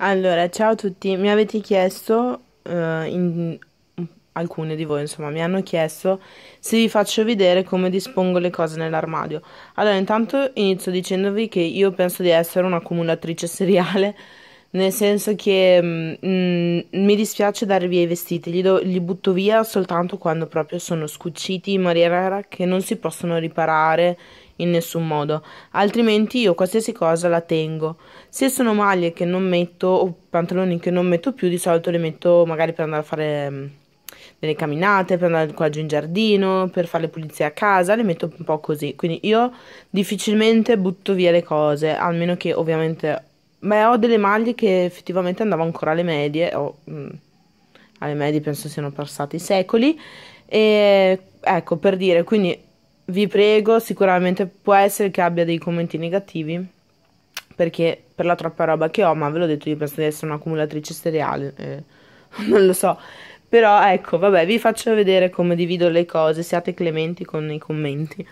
Allora, ciao a tutti, mi avete chiesto, eh, in, alcune di voi insomma, mi hanno chiesto se vi faccio vedere come dispongo le cose nell'armadio. Allora, intanto inizio dicendovi che io penso di essere un'accumulatrice seriale, nel senso che mh, mm, mm, mi dispiace dare via i vestiti, li, do, li butto via soltanto quando proprio sono scuciti in maniera che non si possono riparare in nessun modo, altrimenti io qualsiasi cosa la tengo. Se sono maglie che non metto o pantaloni che non metto più, di solito le metto magari per andare a fare mm, delle camminate, per andare qua giù in giardino, per fare le pulizie a casa, le metto un po' così. Quindi io difficilmente butto via le cose, almeno che ovviamente... Beh, ho delle maglie che effettivamente andavo ancora alle medie, o, mh, mm, alle medie penso siano passati secoli, e ecco per dire, quindi vi prego, sicuramente può essere che abbia dei commenti negativi, perché per la troppa roba che ho, ma ve l'ho detto, io penso di essere un'accumulatrice seriale, eh, non lo so. Però ecco, vabbè, vi faccio vedere come divido le cose, siate clementi con i commenti.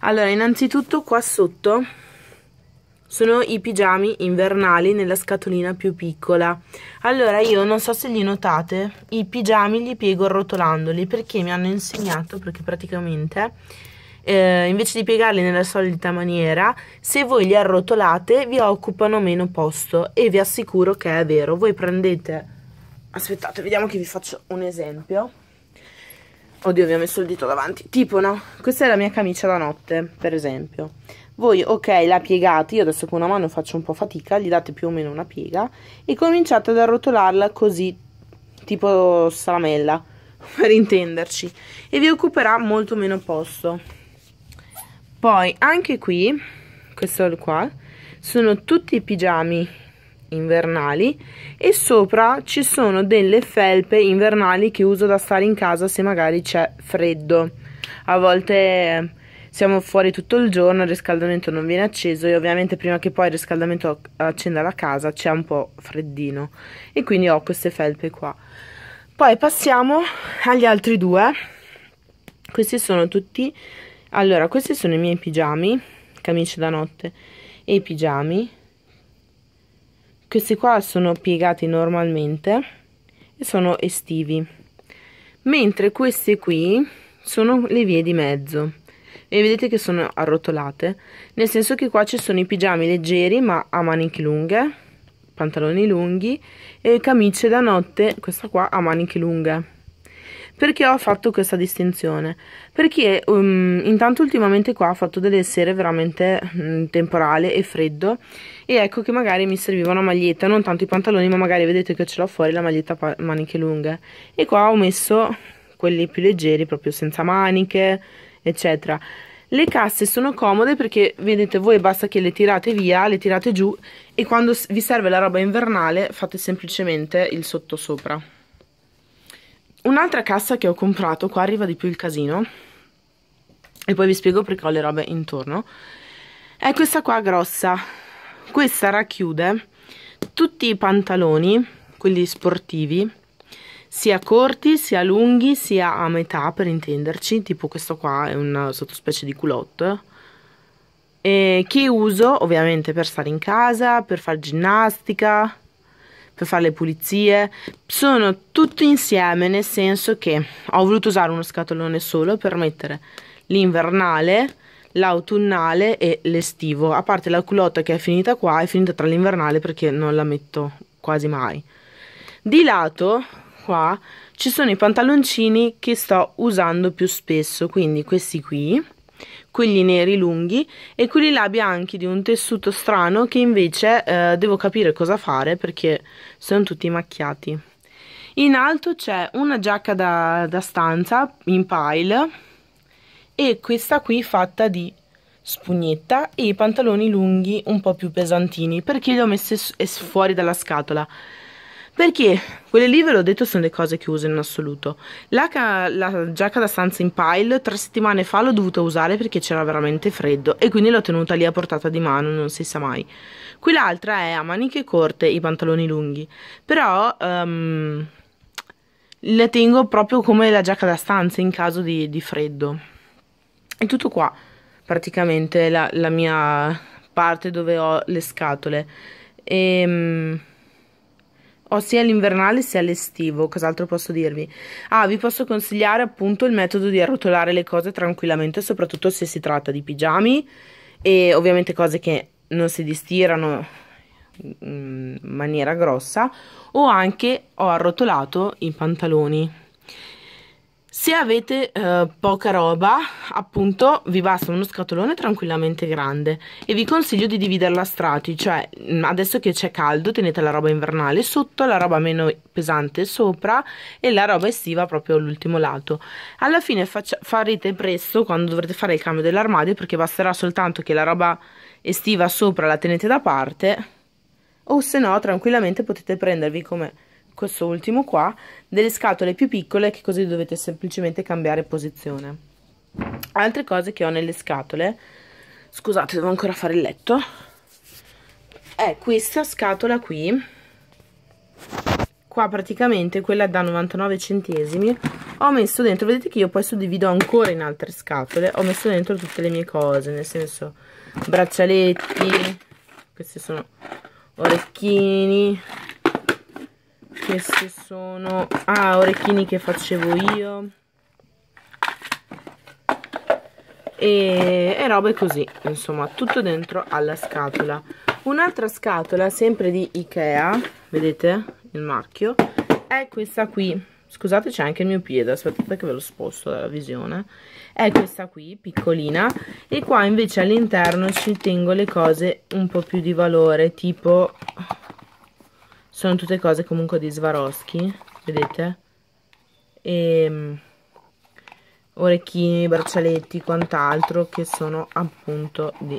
Allora, innanzitutto qua sotto sono i pigiami invernali nella scatolina più piccola. Allora io non so se li notate, i pigiami li piego rotolandoli perché mi hanno insegnato, perché praticamente eh, invece di piegarli nella solita maniera, se voi li arrotolate vi occupano meno posto e vi assicuro che è vero. Voi prendete, aspettate, vediamo che vi faccio un esempio. Oddio, vi ho messo il dito davanti. Tipo, no, questa è la mia camicia da notte, per esempio. Voi, ok, la piegate, io adesso con una mano faccio un po' fatica, gli date più o meno una piega e cominciate ad arrotolarla così, tipo salamella per intenderci, e vi occuperà molto meno posto poi anche qui questo qua sono tutti i pigiami invernali e sopra ci sono delle felpe invernali che uso da stare in casa se magari c'è freddo a volte siamo fuori tutto il giorno il riscaldamento non viene acceso e ovviamente prima che poi il riscaldamento accenda la casa c'è un po' freddino e quindi ho queste felpe qua poi passiamo agli altri due questi sono tutti allora questi sono i miei pigiami camicie da notte e i pigiami questi qua sono piegati normalmente e sono estivi mentre questi qui sono le vie di mezzo e vedete che sono arrotolate nel senso che qua ci sono i pigiami leggeri ma a maniche lunghe pantaloni lunghi e camicie da notte questa qua a maniche lunghe perché ho fatto questa distinzione? Perché um, intanto ultimamente qua ho fatto delle sere veramente um, temporale e freddo e ecco che magari mi serviva una maglietta, non tanto i pantaloni ma magari vedete che ce l'ho fuori la maglietta maniche lunghe e qua ho messo quelli più leggeri proprio senza maniche eccetera le casse sono comode perché vedete voi basta che le tirate via, le tirate giù e quando vi serve la roba invernale fate semplicemente il sotto sopra. Un'altra cassa che ho comprato, qua arriva di più il casino, e poi vi spiego perché ho le robe intorno, è questa qua grossa. Questa racchiude tutti i pantaloni, quelli sportivi, sia corti, sia lunghi, sia a metà per intenderci, tipo questo qua è una sottospecie di culotte, che uso ovviamente per stare in casa, per fare ginnastica, per fare le pulizie sono tutto insieme nel senso che ho voluto usare uno scatolone solo per mettere l'invernale l'autunnale e l'estivo a parte la culotta che è finita qua è finita tra l'invernale perché non la metto quasi mai di lato qua ci sono i pantaloncini che sto usando più spesso quindi questi qui quelli neri lunghi e quelli là bianchi di un tessuto strano che invece eh, devo capire cosa fare perché sono tutti macchiati. In alto c'è una giacca da, da stanza in pile e questa qui fatta di spugnetta e i pantaloni lunghi un po' più pesantini perché li ho messi fuori dalla scatola perché quelle lì ve l'ho detto sono le cose che uso in assoluto la, la, giacca da stanza in pile tre settimane fa l'ho dovuta usare perché c'era veramente freddo e quindi l'ho tenuta lì a portata di mano non si sa mai Quell'altra è a maniche corte i pantaloni lunghi però um, le tengo proprio come la giacca da stanza in caso di, di freddo è tutto qua praticamente la, la, mia parte dove ho le scatole e um, ho sia l'invernale sia l'estivo, cos'altro posso dirvi? Ah, vi posso consigliare appunto il metodo di arrotolare le cose tranquillamente, soprattutto se si tratta di pigiami e ovviamente cose che non si distirano mm, in maniera grossa o anche ho arrotolato i pantaloni se avete eh, poca roba, appunto, vi basta uno scatolone tranquillamente grande e vi consiglio di dividerla a strati, cioè mm, adesso che c'è caldo tenete la roba invernale sotto, la roba meno pesante sopra e la roba estiva proprio all'ultimo lato. Alla fine farete presto quando dovrete fare il cambio dell'armadio perché basterà soltanto che la roba estiva sopra la tenete da parte o se no tranquillamente potete prendervi come questo ultimo qua delle scatole più piccole che così dovete semplicemente cambiare posizione altre cose che ho nelle scatole scusate devo ancora fare il letto è questa scatola qui qua praticamente quella da 99 centesimi ho messo dentro vedete che io poi suddivido ancora in altre scatole ho messo dentro tutte le mie cose nel senso braccialetti questi sono orecchini queste sono ah orecchini che facevo io e, e robe così insomma tutto dentro alla scatola un'altra scatola sempre di Ikea vedete il marchio è questa qui scusate c'è anche il mio piede aspettate che ve lo sposto dalla visione è questa qui piccolina e qua invece all'interno ci tengo le cose un po' più di valore tipo sono tutte cose comunque di Swarovski vedete e ehm, orecchini, braccialetti, quant'altro che sono appunto di,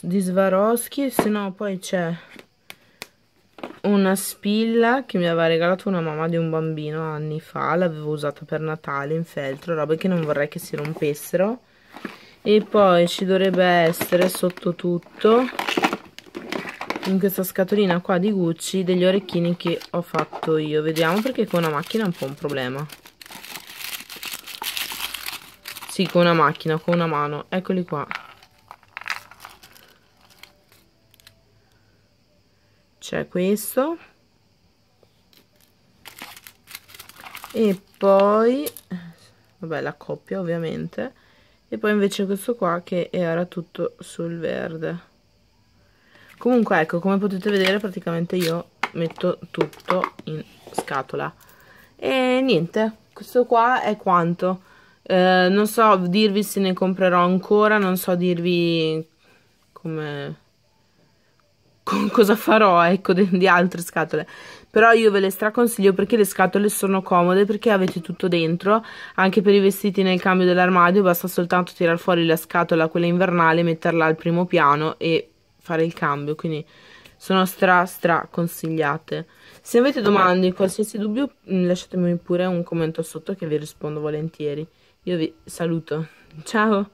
di Swarovski se no poi c'è una spilla che mi aveva regalato una mamma di un bambino anni fa, l'avevo usata per Natale in feltro, robe che non vorrei che si rompessero e poi ci dovrebbe essere sotto tutto in questa scatolina qua di Gucci degli orecchini che ho fatto io vediamo perché con una macchina è un po' un problema sì con una macchina con una mano eccoli qua c'è questo e poi vabbè la coppia ovviamente e poi invece questo qua che era tutto sul verde comunque ecco come potete vedere praticamente io metto tutto in scatola e niente questo qua è quanto eh, non so dirvi se ne comprerò ancora non so dirvi come con cosa farò ecco di, altre scatole però io ve le straconsiglio perché le scatole sono comode perché avete tutto dentro anche per i vestiti nel cambio dell'armadio basta soltanto tirar fuori la scatola quella invernale metterla al primo piano e fare il cambio, quindi sono stra stra consigliate. Se avete domande, qualsiasi dubbio, mm, lasciatemi pure un commento sotto che vi rispondo volentieri. Io vi saluto, ciao!